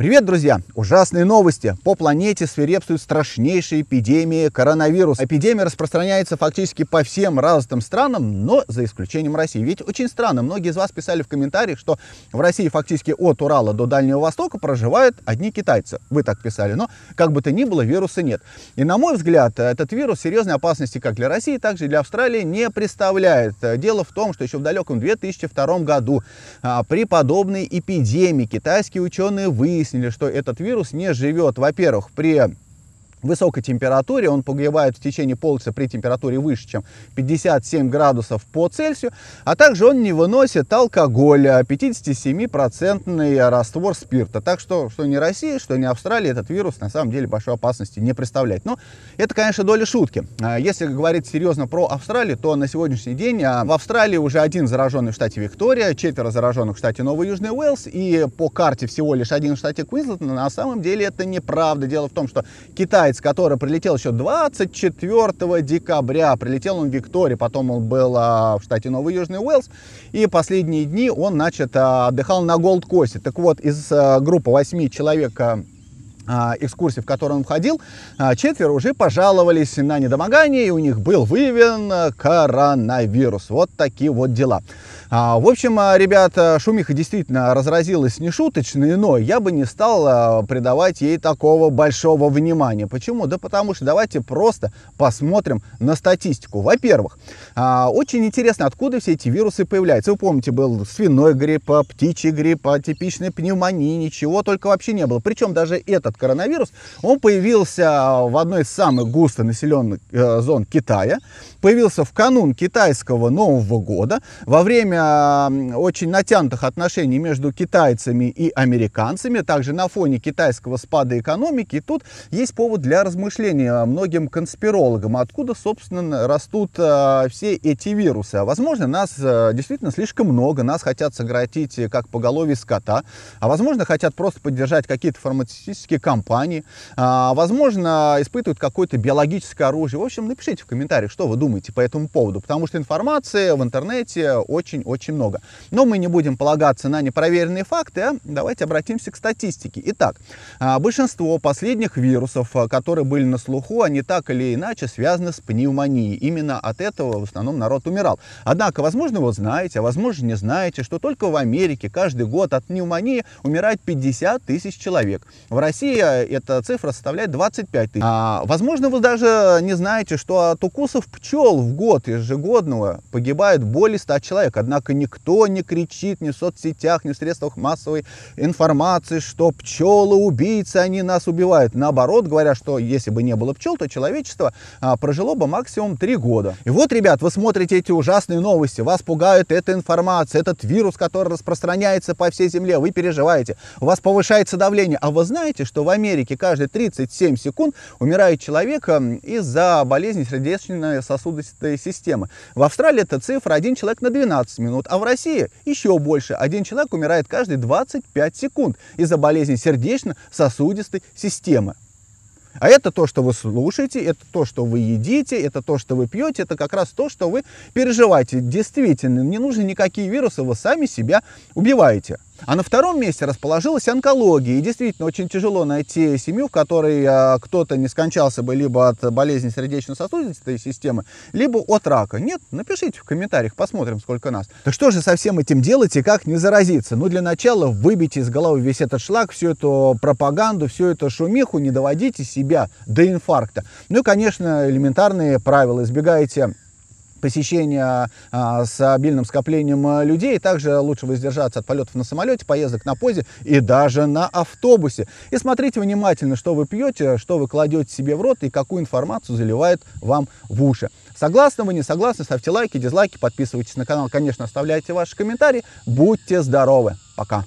Привет, друзья! Ужасные новости. По планете свирепствует страшнейшая эпидемия коронавируса. Эпидемия распространяется фактически по всем развитым странам, но за исключением России. Ведь очень странно, многие из вас писали в комментариях, что в России фактически от Урала до Дальнего Востока проживают одни китайцы. Вы так писали, но как бы то ни было, вируса нет. И на мой взгляд, этот вирус серьезной опасности как для России, так и для Австралии не представляет. Дело в том, что еще в далеком 2002 году а, при подобной эпидемии китайские ученые выяснили, выяснили, что этот вирус не живет, во-первых, при высокой температуре, он погребает в течение полчаса при температуре выше, чем 57 градусов по Цельсию, а также он не выносит алкоголя, 57% раствор спирта. Так что, что не Россия, что не Австралия, этот вирус на самом деле большой опасности не представляет. Но это, конечно, доля шутки. А, если говорить серьезно про Австралию, то на сегодняшний день а, в Австралии уже один зараженный в штате Виктория, четверо зараженных в штате Новый Южный Уэльс, и по карте всего лишь один в штате Квинсленд, на самом деле это неправда. Дело в том, что Китай Зайц, который прилетел еще 24 декабря, прилетел он в Виктории, потом он был а, в штате Новый Южный Уэльс, и последние дни он, значит, а, отдыхал на Голд-Косте. Так вот, из а, группы 8 человек а, а, экскурсии, в которую он входил, четверо уже пожаловались на недомогание, и у них был выявлен коронавирус. Вот такие вот дела. А, в общем, а, ребята, шумиха действительно разразилась нешуточной, но я бы не стал а, придавать ей такого большого внимания. Почему? Да потому что давайте просто посмотрим на статистику. Во-первых, очень интересно, откуда все эти вирусы появляются. Вы помните, был свиной грипп, птичий грипп, типичная пневмония, ничего только вообще не было. Причем даже этот коронавирус, он появился в одной из самых густо населенных э, зон Китая, появился в канун китайского Нового года, во время а, очень натянутых отношений между китайцами и американцами, также на фоне китайского спада экономики. тут есть повод для размышления многим конспирологам, откуда, собственно, растут а, все эти вирусы. А возможно, нас а, действительно слишком много, нас хотят сократить э, как поголовье скота, а возможно, хотят просто поддержать какие-то фармацевтические компании, возможно, испытывают какое-то биологическое оружие. В общем, напишите в комментариях, что вы думаете по этому поводу, потому что информация в интернете очень очень много. Но мы не будем полагаться на непроверенные факты, а давайте обратимся к статистике. Итак, а, большинство последних вирусов, а, которые были на слуху, они так или иначе связаны с пневмонией. Именно от этого в основном народ умирал. Однако, возможно, вы знаете, а возможно, не знаете, что только в Америке каждый год от пневмонии умирает 50 тысяч человек. В России а, эта цифра составляет 25 тысяч. А, возможно, вы даже не знаете, что от укусов пчел в год ежегодного погибает более 100 человек. Однако Однако никто не кричит ни в соцсетях, ни в средствах массовой информации, что пчелы убийцы, они нас убивают. Наоборот, говорят, что если бы не было пчел, то человечество а, прожило бы максимум три года. И вот, ребят, вы смотрите эти ужасные новости, вас пугает эта информация, этот вирус, который распространяется по всей земле, вы переживаете, у вас повышается давление. А вы знаете, что в Америке каждые 37 секунд умирает человек эм, из-за болезни сердечно-сосудистой системы. В Австралии эта цифра один человек на 12 минут, а в России еще больше. Один человек умирает каждые 25 секунд из-за болезни сердечно-сосудистой системы. А это то, что вы слушаете, это то, что вы едите, это то, что вы пьете, это как раз то, что вы переживаете. Действительно, не нужны никакие вирусы, вы сами себя убиваете. А на втором месте расположилась онкология. И действительно, очень тяжело найти семью, в которой а, кто-то не скончался бы либо от болезни сердечно-сосудистой системы, либо от рака. Нет, напишите в комментариях, посмотрим, сколько нас. Так что же со всем этим делать и как не заразиться? Ну, для начала выбейте из головы весь этот шлак, всю эту пропаганду, всю эту шумиху, не доводите себя до инфаркта. Ну и, конечно, элементарные правила. Избегайте посещения а, с обильным скоплением э, людей. Также лучше воздержаться от полетов на самолете, поездок на позе и даже на автобусе. И смотрите внимательно, что вы пьете, что вы кладете себе в рот и какую информацию заливает вам в уши. Согласны вы, не согласны, ставьте лайки, дизлайки, подписывайтесь на канал, конечно, оставляйте ваши комментарии. Будьте здоровы, пока!